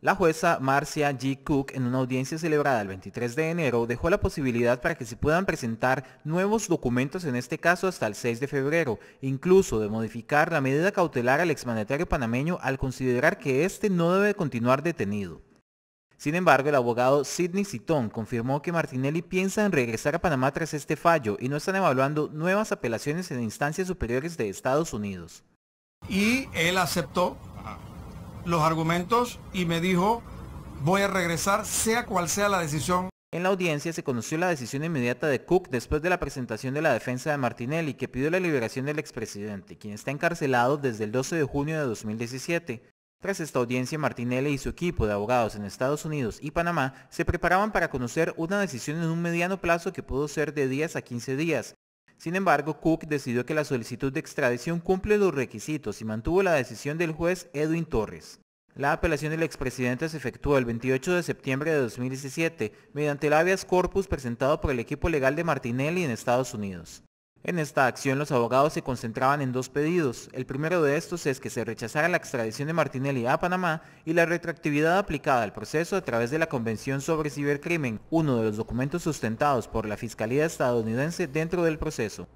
La jueza Marcia G. Cook, en una audiencia celebrada el 23 de enero, dejó la posibilidad para que se puedan presentar nuevos documentos en este caso hasta el 6 de febrero, incluso de modificar la medida cautelar al exmanetario panameño al considerar que éste no debe continuar detenido. Sin embargo, el abogado Sidney Citón confirmó que Martinelli piensa en regresar a Panamá tras este fallo y no están evaluando nuevas apelaciones en instancias superiores de Estados Unidos. Y él aceptó los argumentos y me dijo, voy a regresar sea cual sea la decisión. En la audiencia se conoció la decisión inmediata de Cook después de la presentación de la defensa de Martinelli, que pidió la liberación del expresidente, quien está encarcelado desde el 12 de junio de 2017. Tras esta audiencia, Martinelli y su equipo de abogados en Estados Unidos y Panamá se preparaban para conocer una decisión en un mediano plazo que pudo ser de 10 a 15 días, sin embargo, Cook decidió que la solicitud de extradición cumple los requisitos y mantuvo la decisión del juez Edwin Torres. La apelación del expresidente se efectuó el 28 de septiembre de 2017 mediante el habeas corpus presentado por el equipo legal de Martinelli en Estados Unidos. En esta acción los abogados se concentraban en dos pedidos. El primero de estos es que se rechazara la extradición de Martinelli a Panamá y la retroactividad aplicada al proceso a través de la Convención sobre Cibercrimen, uno de los documentos sustentados por la Fiscalía estadounidense dentro del proceso.